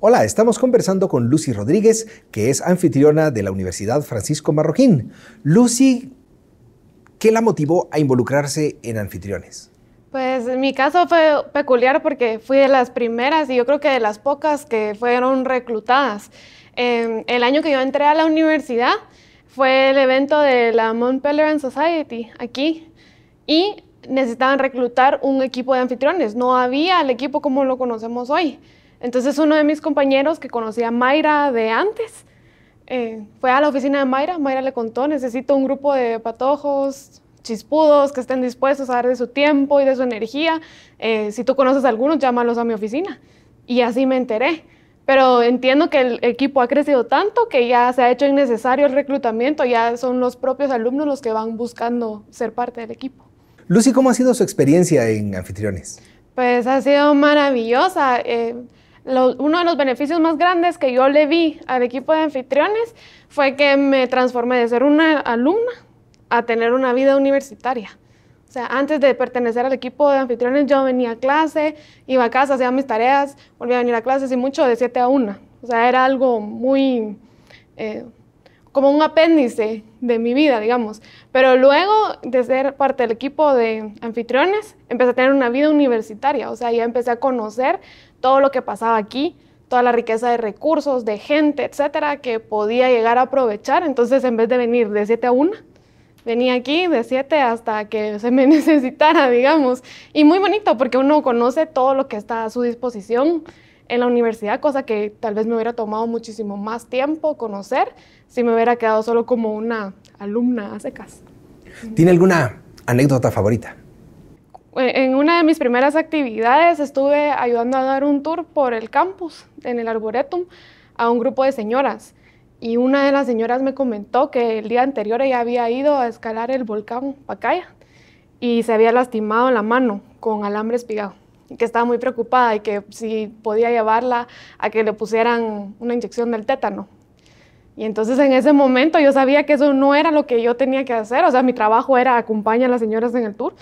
Hola, estamos conversando con Lucy Rodríguez, que es anfitriona de la Universidad Francisco Marroquín. Lucy, ¿qué la motivó a involucrarse en anfitriones? Pues mi caso fue peculiar porque fui de las primeras y yo creo que de las pocas que fueron reclutadas. Em, el año que yo entré a la universidad fue el evento de la Montpelier Society aquí y necesitaban reclutar un equipo de anfitriones. No había el equipo como lo conocemos hoy. Entonces uno de mis compañeros que conocía a Mayra de antes, eh, fue a la oficina de Mayra, Mayra le contó, necesito un grupo de patojos, chispudos, que estén dispuestos a dar de su tiempo y de su energía. Eh, si tú conoces a algunos, llámalos a mi oficina. Y así me enteré. Pero entiendo que el equipo ha crecido tanto que ya se ha hecho innecesario el reclutamiento, ya son los propios alumnos los que van buscando ser parte del equipo. Lucy, ¿cómo ha sido su experiencia en anfitriones? Pues ha sido maravillosa. Eh, uno de los beneficios más grandes que yo le vi al equipo de anfitriones fue que me transformé de ser una alumna a tener una vida universitaria. O sea, antes de pertenecer al equipo de anfitriones, yo venía a clase, iba a casa, hacía mis tareas, volvía a venir a clases y mucho de 7 a 1. O sea, era algo muy... Eh, como un apéndice de mi vida, digamos. Pero luego de ser parte del equipo de anfitriones, empecé a tener una vida universitaria, o sea, ya empecé a conocer todo lo que pasaba aquí, toda la riqueza de recursos, de gente, etcétera, que podía llegar a aprovechar. Entonces, en vez de venir de 7 a 1, venía aquí de 7 hasta que se me necesitara, digamos. Y muy bonito porque uno conoce todo lo que está a su disposición en la universidad, cosa que tal vez me hubiera tomado muchísimo más tiempo conocer si me hubiera quedado solo como una alumna a secas. ¿Tiene alguna anécdota favorita? Eh, en una de mis primeras actividades estuve ayudando a dar un tour por el campus, en el arboretum, a un grupo de señoras. Y una de las señoras me comentó que el día anterior ella había ido a escalar el volcán Pacaya y se había lastimado la mano con alambre espigado y que estaba muy preocupada y que si podía llevarla a que le pusieran una inyección del tétano. Y entonces en ese momento yo sabía que eso no era lo que yo tenía que hacer, o sea, mi trabajo era acompañar a las señoras en el tour,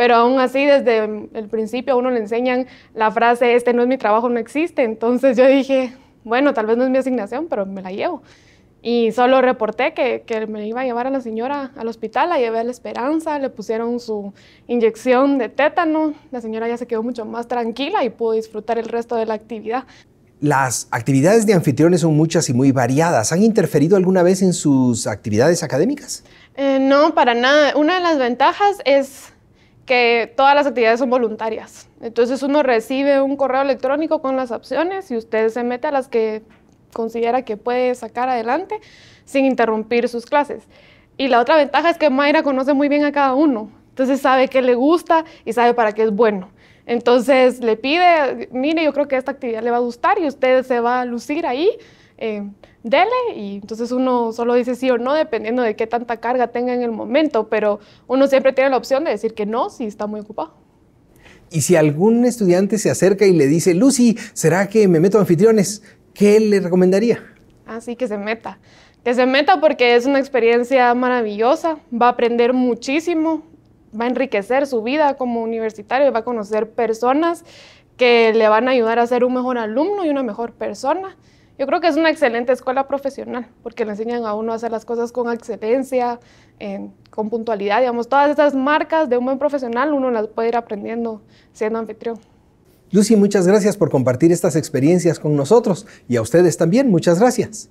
pero aún así, desde el principio a uno le enseñan la frase, este no es mi trabajo, no existe. Entonces yo dije, bueno, tal vez no es mi asignación, pero me la llevo. Y solo reporté que, me iba a llevar a la señora al hospital, la llevé a la esperanza, le pusieron su inyección de tétano, la señora ya se quedó mucho más tranquila y pudo disfrutar el resto de la actividad. Las actividades de anfitriones son muchas y muy variadas. ¿Han interferido alguna vez en sus actividades académicas? Eh, no, para nada. Una de las ventajas es que todas las actividades son voluntarias. Entonces uno recibe un correo electrónico con las opciones y usted se mete a las que considera que puede sacar adelante sin interrumpir sus clases. Y la otra ventaja es que Mayra conoce muy bien a cada uno, entonces sabe qué le gusta y sabe para qué es bueno. Entonces le pide, mire, yo creo que esta actividad le va a gustar y usted se va a lucir ahí eh, dele y entonces uno solo dice sí o no dependiendo de qué tanta carga tenga en el momento, pero uno siempre tiene la opción de decir que no si está muy ocupado. Y si algún estudiante se acerca y le dice, Lucy, ¿será que me meto a anfitriones? ¿Qué le recomendaría? Así ah, que se meta. Que se meta porque es una experiencia maravillosa, va a aprender muchísimo, va a enriquecer su vida como universitario, va a conocer personas que le van a ayudar a ser un mejor alumno y una mejor persona. Yo creo que es una excelente escuela profesional, porque le enseñan a uno a hacer las cosas con excelencia, con puntualidad, digamos, todas esas marcas de un buen profesional uno las puede ir aprendiendo siendo anfitrión. Lucy, muchas gracias por compartir estas experiencias con nosotros y a ustedes también, muchas gracias.